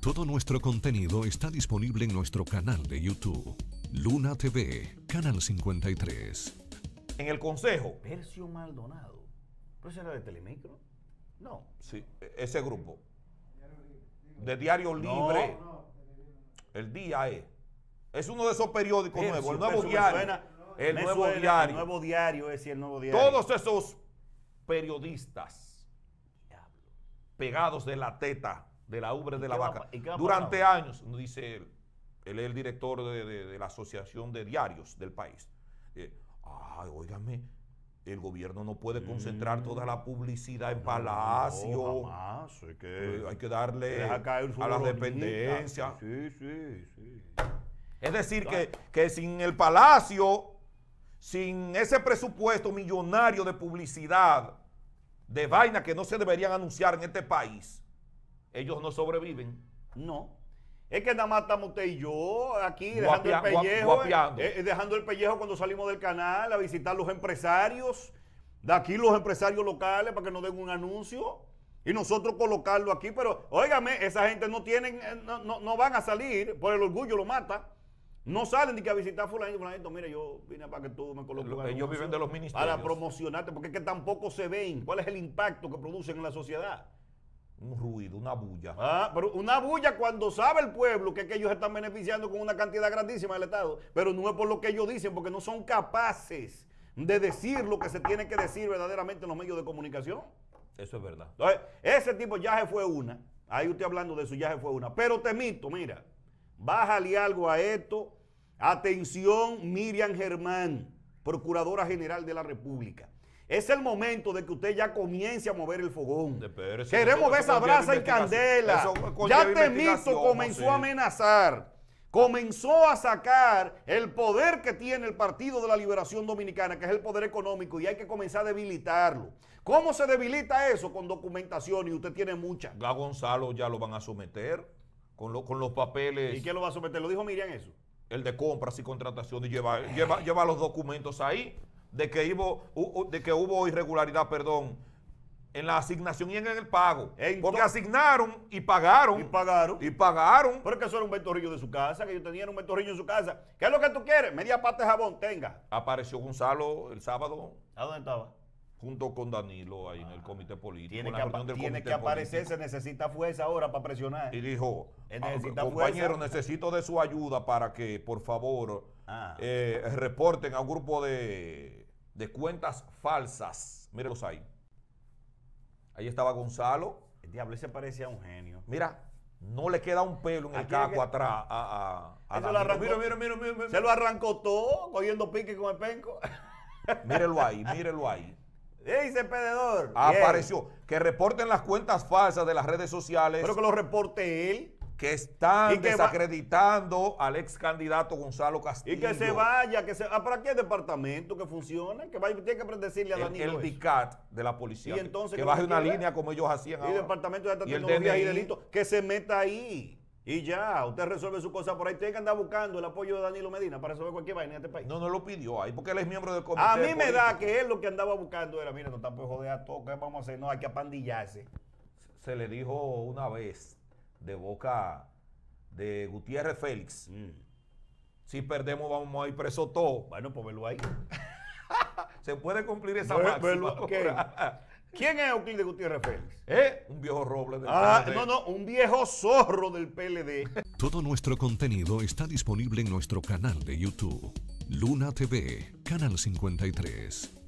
Todo nuestro contenido está disponible en nuestro canal de YouTube, Luna TV, Canal 53. En el Consejo. Percio Maldonado. ¿Pero es era de Telemicro? No. Sí, e, ese grupo. De Diario Libre. No, El día e. Es uno de esos periódicos nuevos, el nuevo diario. el nuevo diario. es el nuevo diario. Todos esos periodistas pegados de la teta de la ubre de la vaca. Durante años, dice él, él es el director de, la Asociación de Diarios del país. Eh, ay, óigame, el gobierno no puede concentrar mm. toda la publicidad en Palacio. Hay, que, darle a las dependencias. Sí, sí, sí. Es decir, que, que sin el Palacio, sin ese presupuesto millonario de publicidad, de vaina que no se deberían anunciar en este país, ellos no sobreviven. No. Es que nada más estamos usted y yo aquí dejando el pellejo. Eh, eh, dejando el pellejo cuando salimos del canal a visitar los empresarios. De aquí los empresarios locales para que nos den un anuncio. Y nosotros colocarlo aquí. Pero, óigame, esa gente no tienen, eh, no, no, van a salir, por el orgullo lo mata. No salen ni que a visitar fulanito, fulano mira, yo vine para que tú me coloques. Ellos viven de los ministerios. Para promocionarte, porque es que tampoco se ven cuál es el impacto que producen en la sociedad un ruido, una bulla. Ah, pero una bulla cuando sabe el pueblo que, ellos están beneficiando con una cantidad grandísima del Estado, pero no es por lo que ellos dicen, porque no son capaces de decir lo que se tiene que decir verdaderamente en los medios de comunicación. Eso es verdad. ese tipo ya se fue una. Ahí usted hablando de eso, ya se fue una. Pero mito mira, bájale algo a esto. Atención, Miriam Germán, Procuradora General de la República. Es el momento de que usted ya comience a mover el fogón. Queremos ver esa brasa y candela. ya Temito comenzó a amenazar. Comenzó a sacar el poder que tiene el Partido de la Liberación Dominicana, que es el poder económico, y hay que comenzar a debilitarlo. ¿Cómo se debilita eso? Con documentación, y usted tiene mucha. A Gonzalo ya lo van a someter con, con los papeles. ¿Y quién lo va a someter? ¿Lo dijo Miriam eso? El de compras y contratación, llevar lleva los documentos ahí de que, hubo, de que hubo irregularidad, perdón, en la asignación y en el pago. porque asignaron y pagaron. Y pagaron. Y pagaron. Pero es que eso era un ventorrillo de su casa, que yo tenía un ventorrillo en su casa. ¿Qué es lo que tú quieres? Media parte de jabón, tenga. Apareció Gonzalo el sábado. ¿A dónde estaba? Junto con Danilo ahí en el ah, comité político. Tiene, que, tiene que, aparecer, se necesita fuerza ahora para presionar. Y dijo, ah, compañero, necesito de su ayuda para que, por favor, ah. eh, reporten a un grupo de de cuentas falsas. Mírenlos ahí. Ahí estaba Gonzalo. El diablo ese parecía un genio. Mira, no le queda un pelo en el caco atrás a, mira, Se lo arrancó todo, cogiendo pique con el penco. mírelo ahí, mírelo ahí. Dice perdedor. Apareció. Que reporten las cuentas falsas de las redes sociales. Pero que lo reporte él que están desacreditando al ex candidato Gonzalo Castillo. Y que se vaya, que se ah, ¿Para qué departamento que funcione? Que vaya, tiene que predecirle a Danilo El, el DICAT de la policía. entonces, que baje una línea como ellos hacían. Y el departamento de tecnología y, delito, que se meta ahí. Y ya, usted resuelve su cosa por ahí. Tiene que andar buscando el apoyo de Danilo Medina para resolver cualquier vaina en este país. No, no lo pidió ahí, porque él es miembro del comité. A mí me da que él lo que andaba buscando era, mira, no tampoco joder a todo, ¿qué vamos a hacer? No, hay que apandillarse. Se le dijo una vez de Boca de Gutiérrez Félix. Mm. Si perdemos, vamos a ir preso todo. Bueno, pues verlo ahí. Se puede cumplir esa ¿Quién es de Gutiérrez Félix? ¿Eh? Un viejo roble del ah, PLD. No, no, un viejo zorro del PLD. Todo nuestro contenido está disponible en nuestro canal de YouTube. Luna TV, Canal 53.